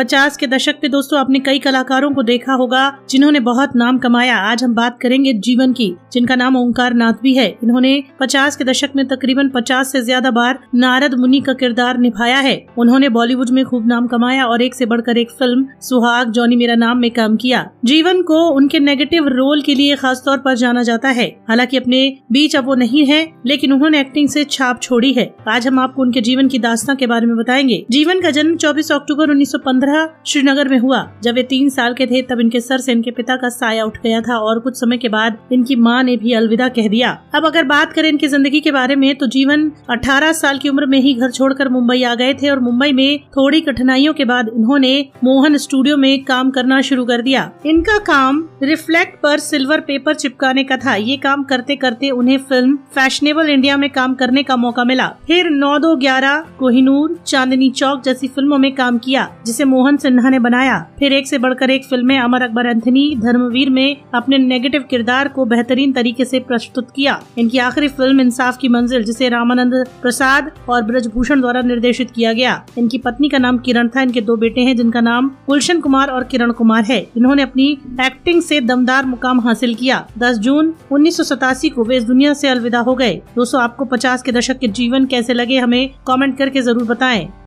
पचास के दशक में दोस्तों आपने कई कलाकारों को देखा होगा जिन्होंने बहुत नाम कमाया आज हम बात करेंगे जीवन की जिनका नाम ओंकार नाथ भी है इन्होंने पचास के दशक में तकरीबन पचास से ज्यादा बार नारद मुनि का किरदार निभाया है उन्होंने बॉलीवुड में खूब नाम कमाया और एक से बढ़कर एक फिल्म सुहाग जॉनी मेरा नाम में काम किया जीवन को उनके नेगेटिव रोल के लिए खास तौर पर जाना जाता है हालांकि अपने बीच अब वो नहीं है लेकिन उन्होंने एक्टिंग से छाप छोड़ी है आज हम आपको उनके जीवन की दास्ता के बारे में बताएंगे जीवन का जन्म चौबीस अक्टूबर उन्नीस तरह श्रीनगर में हुआ जब वे तीन साल के थे तब इनके सर से इनके पिता का साया उठ गया था और कुछ समय के बाद इनकी माँ ने भी अलविदा कह दिया अब अगर बात करें इनकी जिंदगी के बारे में तो जीवन 18 साल की उम्र में ही घर छोड़कर मुंबई आ गए थे और मुंबई में थोड़ी कठिनाइयों के बाद इन्होंने मोहन स्टूडियो में काम करना शुरू कर दिया इनका काम रिफ्लेक्ट पर सिल्वर पेपर चिपकाने का था ये काम करते करते उन्हें फिल्म फैशनेबल इंडिया में काम करने का मौका मिला फिर नौ दो ग्यारह कोहिनूर चांदनी चौक जैसी फिल्मों में काम किया जिसे मोहन सिन्हा ने बनाया फिर एक से बढ़कर एक फिल्में अमर अकबर एंथनी धर्मवीर में अपने नेगेटिव किरदार को बेहतरीन तरीके से प्रस्तुत किया इनकी आखिरी फिल्म इंसाफ की मंजिल जिसे रामानंद प्रसाद और ब्रजभूषण द्वारा निर्देशित किया गया इनकी पत्नी का नाम किरण था इनके दो बेटे हैं जिनका नाम गुलशन कुमार और किरण कुमार है इन्होंने अपनी एक्टिंग से दमदार मुकाम हासिल किया 10 जून उन्नीस को वे इस दुनिया से अलविदा हो गए दोस्तों आपको 50 के दशक के जीवन कैसे लगे हमें कमेंट करके जरूर बताएं